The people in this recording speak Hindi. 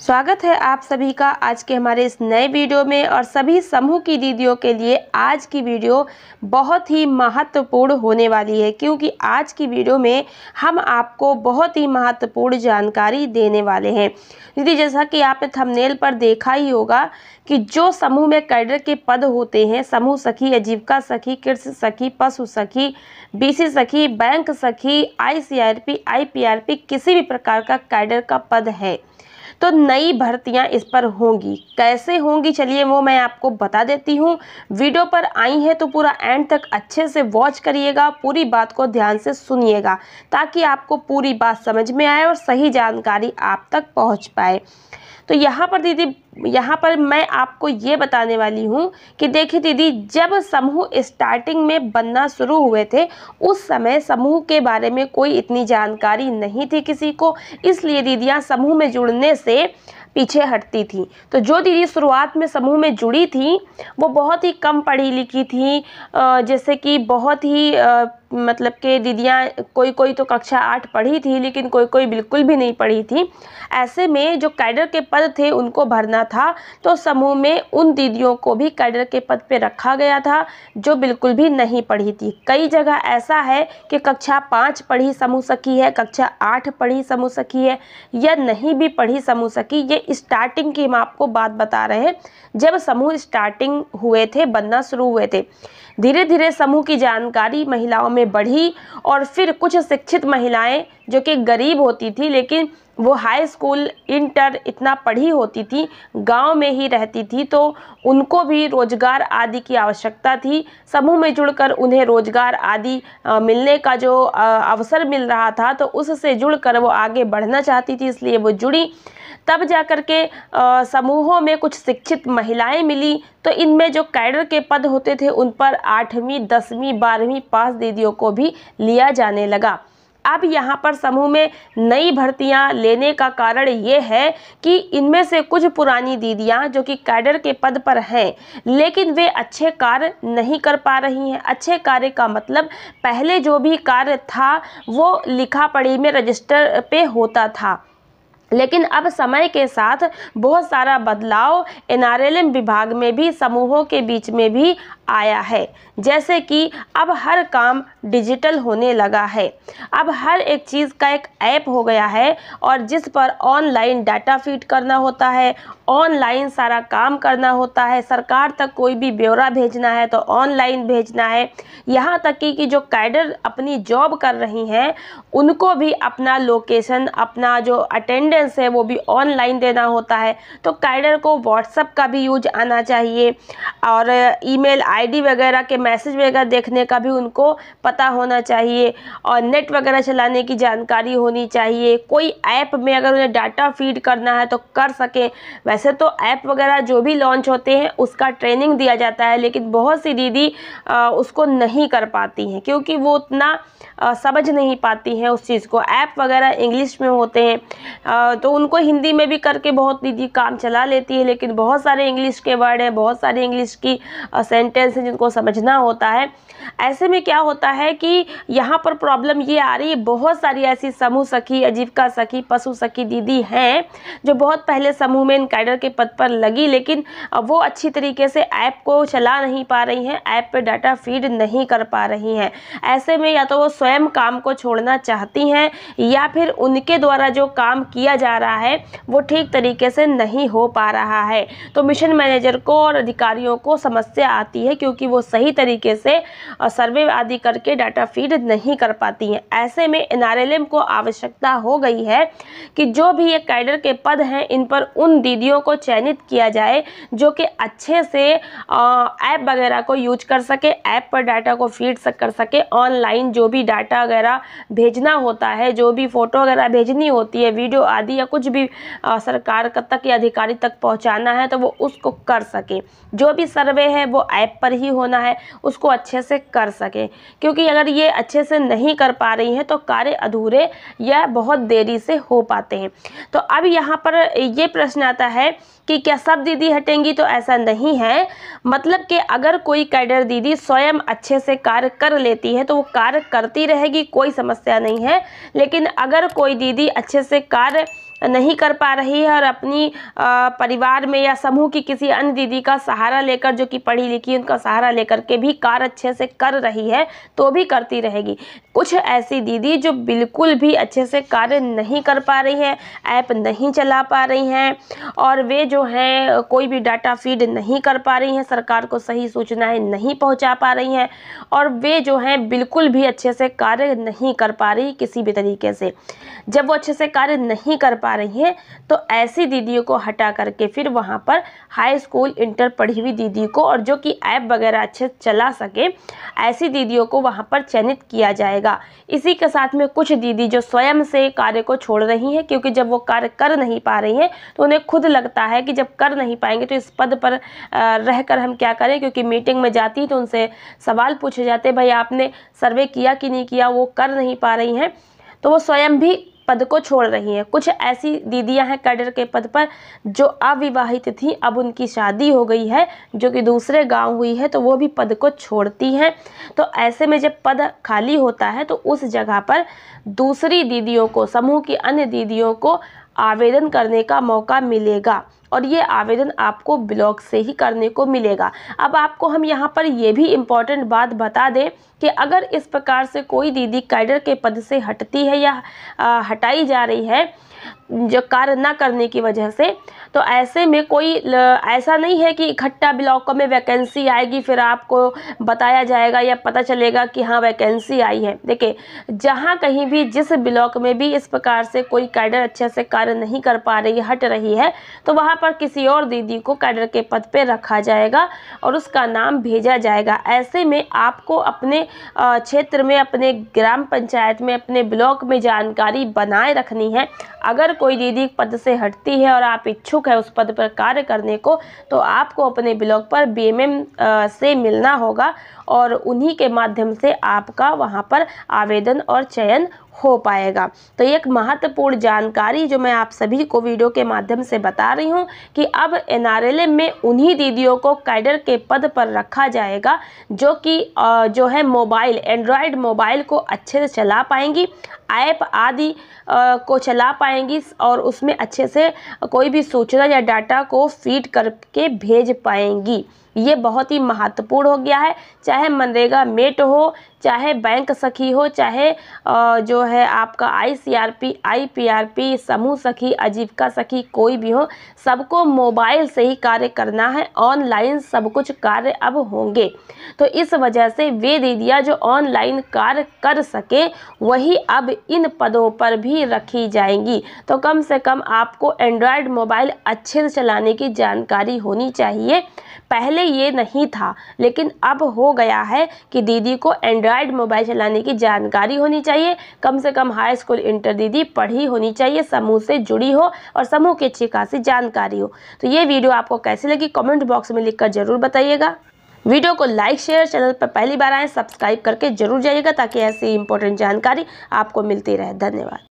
स्वागत है आप सभी का आज के हमारे इस नए वीडियो में और सभी समूह की दीदियों के लिए आज की वीडियो बहुत ही महत्वपूर्ण होने वाली है क्योंकि आज की वीडियो में हम आपको बहुत ही महत्वपूर्ण जानकारी देने वाले हैं दीदी जैसा कि आपने थंबनेल पर देखा ही होगा कि जो समूह में कैडर के पद होते हैं समूह सखी आजीविका सखी कृषि सखी पशु सखी बीसी सखी बैंक सखी आई आर पी किसी भी प्रकार का कैडर का पद है तो नई भर्तियां इस पर होंगी कैसे होंगी चलिए वो मैं आपको बता देती हूँ वीडियो पर आई हैं तो पूरा एंड तक अच्छे से वॉच करिएगा पूरी बात को ध्यान से सुनिएगा ताकि आपको पूरी बात समझ में आए और सही जानकारी आप तक पहुँच पाए तो यहाँ पर दीदी यहाँ पर मैं आपको ये बताने वाली हूँ कि देखिए दीदी जब समूह स्टार्टिंग में बनना शुरू हुए थे उस समय समूह के बारे में कोई इतनी जानकारी नहीं थी किसी को इसलिए दीदियाँ समूह में जुड़ने से पीछे हटती थी तो जो दीदी शुरुआत में समूह में जुड़ी थी वो बहुत ही कम पढ़ी लिखी थी जैसे कि बहुत ही मतलब के दीदियाँ कोई कोई तो कक्षा आठ पढ़ी थी लेकिन कोई कोई बिल्कुल भी नहीं पढ़ी थी ऐसे में जो कैडर के पद थे उनको भरना था तो समूह में उन दीदियों को भी कैडर के पद पे रखा गया था जो बिल्कुल भी नहीं पढ़ी थी कई जगह ऐसा है कि कक्षा पाँच पढ़ी समूह सखी है कक्षा आठ पढ़ी समूह सखी है या नहीं भी पढ़ी समूह सखी ये स्टार्टिंग की हम आपको बात बता रहे हैं जब समूह स्टार्टिंग हुए थे बनना शुरू हुए थे धीरे धीरे समूह की जानकारी महिलाओं में बढ़ी और फिर कुछ शिक्षित महिलाएं जो कि गरीब होती थी लेकिन वो हाई स्कूल इंटर इतना पढ़ी होती थी गांव में ही रहती थी तो उनको भी रोज़गार आदि की आवश्यकता थी समूह में जुड़कर उन्हें रोज़गार आदि मिलने का जो अवसर मिल रहा था तो उससे जुड़कर वो आगे बढ़ना चाहती थी इसलिए वो जुड़ी तब जाकर के समूहों में कुछ शिक्षित महिलाएं मिली तो इनमें जो कैडर के पद होते थे उन पर आठवीं दसवीं बारहवीं पास दीदियों को भी लिया जाने लगा अब यहाँ पर समूह में नई भर्तियाँ लेने का कारण ये है कि इनमें से कुछ पुरानी दीदियाँ जो कि कैडर के पद पर हैं लेकिन वे अच्छे कार्य नहीं कर पा रही हैं अच्छे कार्य का मतलब पहले जो भी कार्य था वो लिखा पढ़ी में रजिस्टर पे होता था लेकिन अब समय के साथ बहुत सारा बदलाव एन विभाग में भी समूहों के बीच में भी आया है जैसे कि अब हर काम डिजिटल होने लगा है अब हर एक चीज़ का एक ऐप हो गया है और जिस पर ऑनलाइन डाटा फीड करना होता है ऑनलाइन सारा काम करना होता है सरकार तक कोई भी ब्यौरा भेजना है तो ऑनलाइन भेजना है यहाँ तक कि, कि जो कैडर अपनी जॉब कर रही हैं उनको भी अपना लोकेशन अपना जो अटेंड अटेंडेंस है वो भी ऑनलाइन देना होता है तो कैडर को व्हाट्सअप का भी यूज आना चाहिए और ईमेल आईडी वगैरह के मैसेज वगैरह देखने का भी उनको पता होना चाहिए और नेट वगैरह चलाने की जानकारी होनी चाहिए कोई ऐप में अगर उन्हें डाटा फीड करना है तो कर सकें वैसे तो ऐप वगैरह जो भी लॉन्च होते हैं उसका ट्रेनिंग दिया जाता है लेकिन बहुत सी दीदी उसको नहीं कर पाती हैं क्योंकि वो उतना समझ नहीं पाती हैं उस चीज़ को ऐप वगैरह इंग्लिश में होते हैं तो उनको हिंदी में भी करके बहुत दीदी काम चला लेती है लेकिन बहुत सारे इंग्लिश के वर्ड हैं बहुत सारे इंग्लिश की सेंटेंस हैं जिनको समझना होता है ऐसे में क्या होता है कि यहाँ पर प्रॉब्लम ये आ रही है बहुत सारी ऐसी समूह सखी अजीविका सखी पशु सखी दीदी हैं जो बहुत पहले समूह में इन कैडर के पद पर लगी लेकिन वो अच्छी तरीके से ऐप को चला नहीं पा रही हैं ऐप पर डाटा फीड नहीं कर पा रही हैं ऐसे में या तो वो स्वयं काम को छोड़ना चाहती हैं या फिर उनके द्वारा जो काम किया किया जा रहा है वो ठीक तरीके से नहीं हो पा रहा है तो मिशन मैनेजर को और अधिकारियों को समस्या आती है क्योंकि वो सही तरीके से सर्वे आदि करके डाटा फीड नहीं कर पाती हैं ऐसे में एन को आवश्यकता हो गई है कि जो भी ये कैडर के पद हैं इन पर उन दीदियों को चयनित किया जाए जो कि अच्छे से ऐप वगैरह को यूज कर सके ऐप पर डाटा को फीड कर सके ऑनलाइन जो भी डाटा वगैरह भेजना होता है जो भी फ़ोटो वगैरह भेजनी होती है वीडियो आदि शादी या कुछ भी आ, सरकार तक या अधिकारी तक पहुंचाना है तो वो उसको कर सकें जो भी सर्वे है वो ऐप पर ही होना है उसको अच्छे से कर सकें क्योंकि अगर ये अच्छे से नहीं कर पा रही हैं तो कार्य अधूरे या बहुत देरी से हो पाते हैं तो अब यहाँ पर ये प्रश्न आता है कि क्या सब दीदी हटेंगी तो ऐसा नहीं है मतलब कि अगर कोई कैडर दीदी स्वयं अच्छे से कार्य कर लेती है तो वो कार्य करती रहेगी कोई समस्या नहीं है लेकिन अगर कोई दीदी अच्छे से कार्य नहीं कर पा रही है और अपनी परिवार में या समूह की किसी अन्य दीदी का सहारा लेकर जो कि पढ़ी लिखी उनका सहारा लेकर के भी कार्य अच्छे से कर रही है तो भी करती रहेगी कुछ ऐसी दीदी जो बिल्कुल भी अच्छे से कार्य नहीं कर पा रही है ऐप नहीं चला पा रही हैं और वे जो हैं कोई भी डाटा फीड नहीं कर पा रही हैं सरकार को सही सूचनाएं नहीं पहुंचा पा रही हैं और वे जो हैं बिल्कुल भी अच्छे से कार्य नहीं कर पा रही किसी भी तरीके से जब वो अच्छे से कार्य नहीं कर पा आ रही हैं तो ऐसी दीदियों को हटा करके फिर वहाँ पर हाई स्कूल इंटर पढ़ी हुई दीदी को और जो कि ऐप वगैरह अच्छे चला सके ऐसी दीदियों को वहाँ पर चयनित किया जाएगा इसी के साथ में कुछ दीदी जो स्वयं से कार्य को छोड़ रही हैं क्योंकि जब वो कार्य कर नहीं पा रही हैं तो उन्हें खुद लगता है कि जब कर नहीं पाएंगे तो इस पद पर रहकर हम क्या करें क्योंकि मीटिंग में जाती तो उनसे सवाल पूछे जाते भाई आपने सर्वे किया कि नहीं किया वो कर नहीं पा रही हैं तो वो स्वयं भी पद को छोड़ रही हैं कुछ ऐसी दीदियां हैं कैडर के पद पर जो अविवाहित थी अब उनकी शादी हो गई है जो कि दूसरे गांव हुई है तो वो भी पद को छोड़ती हैं तो ऐसे में जब पद खाली होता है तो उस जगह पर दूसरी दीदियों को समूह की अन्य दीदियों को आवेदन करने का मौका मिलेगा और ये आवेदन आपको ब्लॉक से ही करने को मिलेगा अब आपको हम यहाँ पर यह भी इम्पोर्टेंट बात बता दें कि अगर इस प्रकार से कोई दीदी कैडर के पद से हटती है या आ, हटाई जा रही है जो कार्य ना करने की वजह से तो ऐसे में कोई ऐसा नहीं है कि इकट्ठा ब्लॉकों में वैकेंसी आएगी फिर आपको बताया जाएगा या पता चलेगा कि हाँ वैकेंसी आई है देखिए जहाँ कहीं भी जिस ब्लॉक में भी इस प्रकार से कोई कैडर अच्छे से कार्य नहीं कर पा रही हट रही है तो वहाँ पर किसी और दीदी को कैडर के पद पर रखा जाएगा और उसका नाम भेजा जाएगा ऐसे में आपको अपने क्षेत्र में अपने ग्राम पंचायत में अपने ब्लॉक में जानकारी बनाए रखनी है अगर कोई दीदी पद से हटती है और आप इच्छुक है उस पद पर कार्य करने को तो आपको अपने ब्लॉक पर बीएमएम से मिलना होगा और उन्हीं के माध्यम से आपका वहाँ पर आवेदन और चयन हो पाएगा तो एक महत्वपूर्ण जानकारी जो मैं आप सभी को वीडियो के माध्यम से बता रही हूँ कि अब एन में उन्हीं दीदियों को कैडर के पद पर रखा जाएगा जो कि जो है मोबाइल एंड्रॉयड मोबाइल को अच्छे से चला पाएंगी ऐप आदि को चला पाएंगी और उसमें अच्छे से कोई भी सूचना या डाटा को फीड करके भेज पाएंगी ये बहुत ही महत्वपूर्ण हो गया है चाहे मनरेगा मेट हो चाहे बैंक सखी हो चाहे जो है आपका आईसीआरपी आईपीआरपी समूह सखी आजीविका सखी कोई भी हो सबको मोबाइल से ही कार्य करना है ऑनलाइन सब कुछ कार्य अब होंगे तो इस वजह से वे दीदियाँ जो ऑनलाइन कार्य कर सकें वही अब इन पदों पर भी रखी जाएंगी तो कम से कम आपको एंड्रॉयड मोबाइल अच्छे से चलाने की जानकारी होनी चाहिए पहले ये नहीं था लेकिन अब हो गया है कि दीदी को एंड्रॉयड मोबाइल चलाने की जानकारी होनी चाहिए कम से कम हाई स्कूल इंटर दीदी पढ़ी होनी चाहिए समूह से जुड़ी हो और समूह की अच्छी खासी जानकारी हो तो ये वीडियो आपको कैसी लगी कमेंट बॉक्स में लिखकर ज़रूर बताइएगा वीडियो को लाइक शेयर चैनल पर पहली बार आए सब्सक्राइब करके जरूर जाइएगा ताकि ऐसी इंपॉर्टेंट जानकारी आपको मिलती रहे धन्यवाद